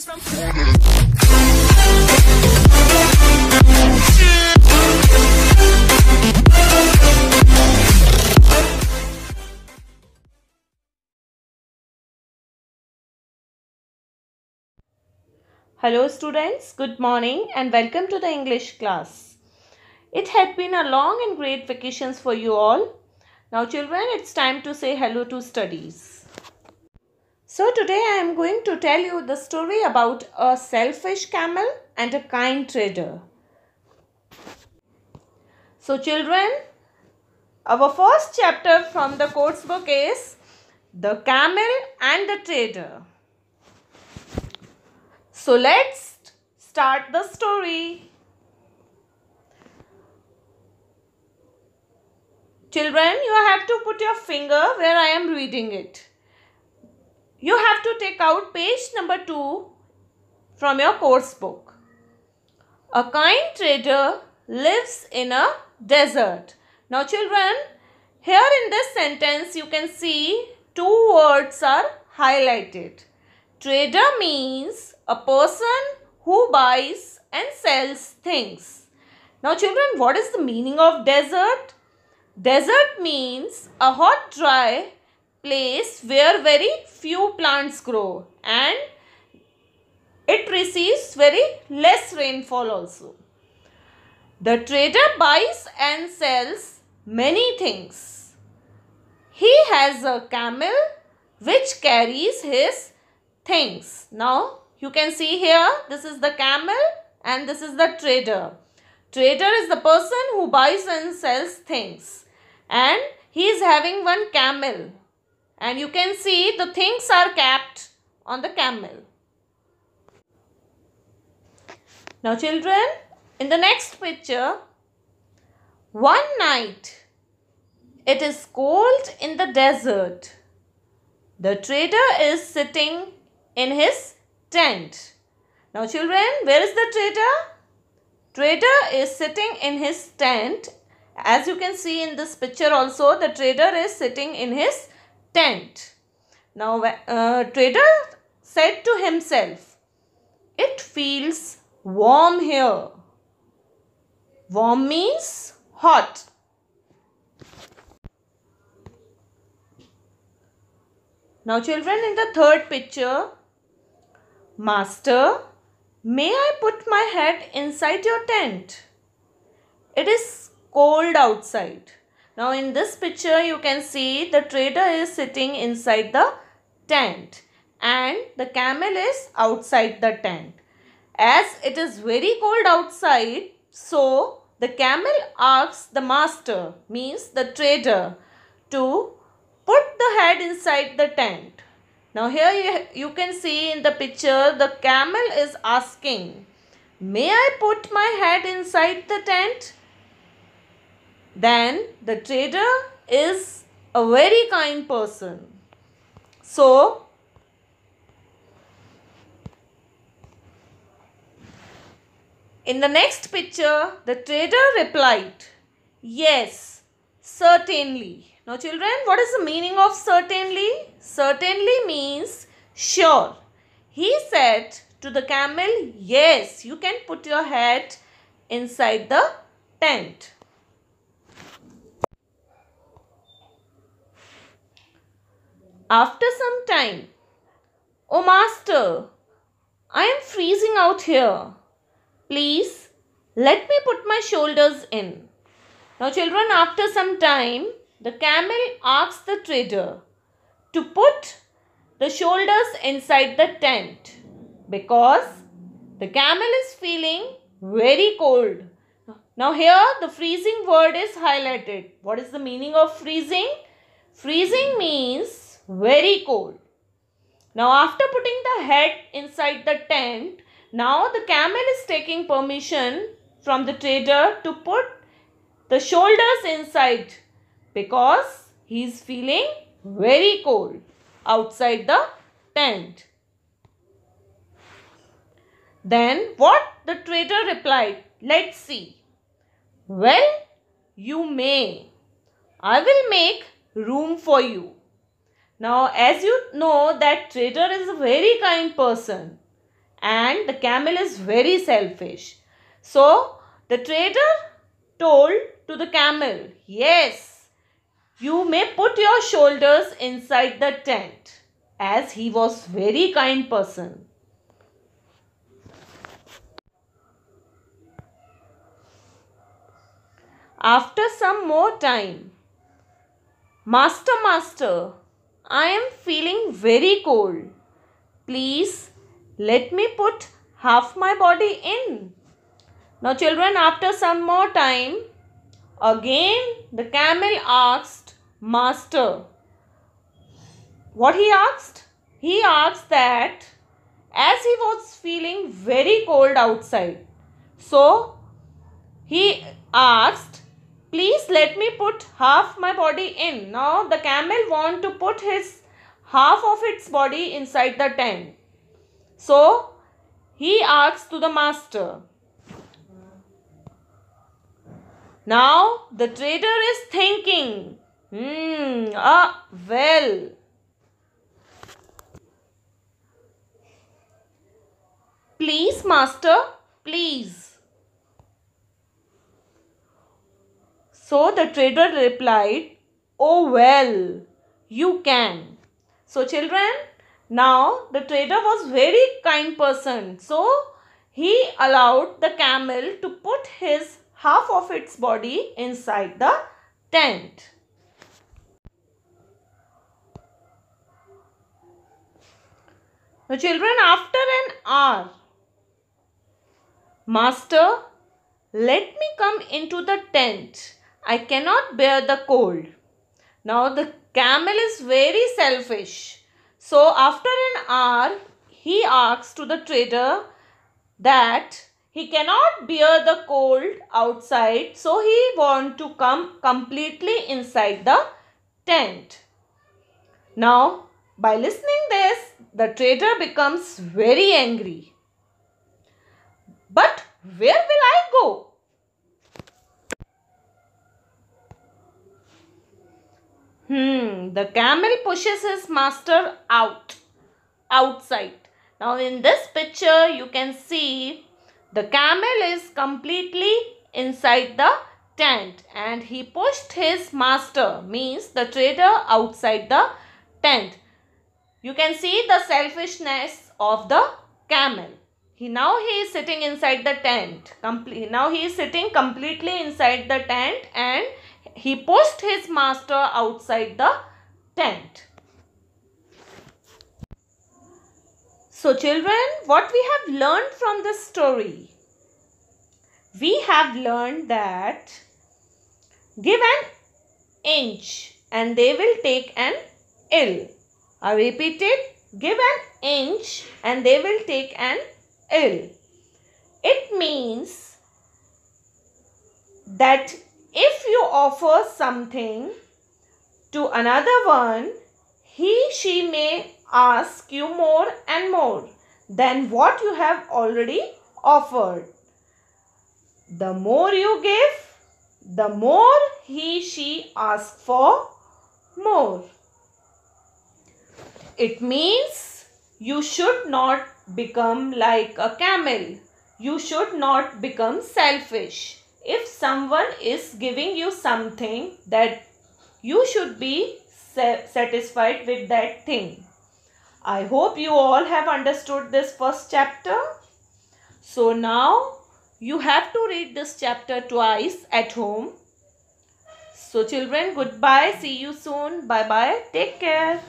is from. Hello students, good morning and welcome to the English class. It had been a long and great vacations for you all. Now children, it's time to say hello to studies. So today I am going to tell you the story about a selfish camel and a kind trader. So children, our first chapter from the course book is The Camel and the Trader. So let's start the story. Children, you have to put your finger where I am reading it you have to take out page number 2 from your course book. A kind trader lives in a desert. Now children, here in this sentence you can see two words are highlighted. Trader means a person who buys and sells things. Now children, what is the meaning of desert? Desert means a hot, dry place where very few plants grow and it receives very less rainfall also. The trader buys and sells many things. He has a camel which carries his things. Now you can see here this is the camel and this is the trader. Trader is the person who buys and sells things and he is having one camel and you can see the things are kept on the camel. Now children, in the next picture, one night, it is cold in the desert. The trader is sitting in his tent. Now children, where is the trader? Trader is sitting in his tent. As you can see in this picture also, the trader is sitting in his tent. Now, uh, trader said to himself, It feels warm here. Warm means hot. Now, children, in the third picture, Master, may I put my head inside your tent? It is cold outside. Now in this picture you can see the trader is sitting inside the tent and the camel is outside the tent. As it is very cold outside so the camel asks the master means the trader to put the head inside the tent. Now here you, you can see in the picture the camel is asking may I put my head inside the tent? then the trader is a very kind person. So, in the next picture, the trader replied, Yes, certainly. Now children, what is the meaning of certainly? Certainly means sure. He said to the camel, yes, you can put your head inside the tent. After some time, O oh master, I am freezing out here. Please let me put my shoulders in. Now, children, after some time, the camel asks the trader to put the shoulders inside the tent because the camel is feeling very cold. Now, here the freezing word is highlighted. What is the meaning of freezing? Freezing means very cold. Now, after putting the head inside the tent, now the camel is taking permission from the trader to put the shoulders inside because he is feeling very cold outside the tent. Then what the trader replied, let's see. Well, you may. I will make room for you. Now as you know that trader is a very kind person and the camel is very selfish. So the trader told to the camel, yes, you may put your shoulders inside the tent as he was very kind person. After some more time, Master, Master, I am feeling very cold. Please let me put half my body in. Now children, after some more time, again the camel asked Master. What he asked? He asked that as he was feeling very cold outside. So he asked please let me put half my body in. Now the camel want to put his half of its body inside the tent. So he asks to the master. Now the trader is thinking, hmm, ah, well. Please, master, please. So the trader replied, Oh well, you can. So children, now the trader was very kind person. So he allowed the camel to put his half of its body inside the tent. The children, after an hour, Master, let me come into the tent, I cannot bear the cold. Now the camel is very selfish. So after an hour, he asks to the trader that he cannot bear the cold outside. So he want to come completely inside the tent. Now by listening this, the trader becomes very angry. But where will I go? Hmm, the camel pushes his master out, outside. Now in this picture you can see the camel is completely inside the tent and he pushed his master means the trader outside the tent. You can see the selfishness of the camel. He now he is sitting inside the tent. Comple now he is sitting completely inside the tent and he pushed his master outside the tent. So children, what we have learned from this story? We have learned that give an inch and they will take an ill. I repeat it. Give an inch and they will take an ill. It means that if you offer something to another one, he, she may ask you more and more than what you have already offered. The more you give, the more he, she asks for more. It means you should not become like a camel. You should not become selfish someone is giving you something that you should be satisfied with that thing. I hope you all have understood this first chapter. So now you have to read this chapter twice at home. So children, goodbye. See you soon. Bye-bye. Take care.